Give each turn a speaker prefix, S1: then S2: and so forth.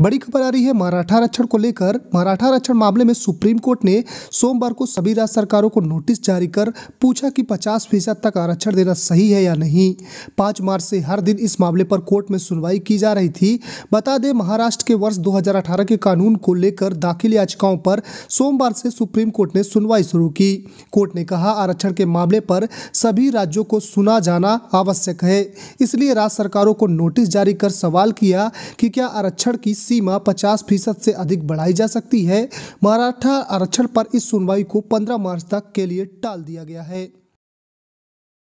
S1: बड़ी खबर आ रही है मराठा आरक्षण को लेकर मराठा आरक्षण मामले में सुप्रीम कोर्ट ने सोमवार को सभी राज्य सरकारों को नोटिस जारी कर पूछा कि 50 फीसद तक आरक्षण देना सही है या नहीं पाँच मार्च से हर दिन इस मामले पर कोर्ट में सुनवाई की जा रही थी बता दें महाराष्ट्र के वर्ष 2018 के कानून को लेकर दाखिल याचिकाओं पर सोमवार से सुप्रीम कोर्ट ने सुनवाई शुरू की कोर्ट ने कहा आरक्षण के मामले पर सभी राज्यों को सुना जाना आवश्यक है इसलिए राज्य सरकारों को नोटिस जारी कर सवाल किया कि क्या आरक्षण की सीमा 50 फीसद से अधिक बढ़ाई जा सकती है मराठा आरक्षण पर इस सुनवाई को 15 मार्च तक के लिए
S2: टाल दिया गया है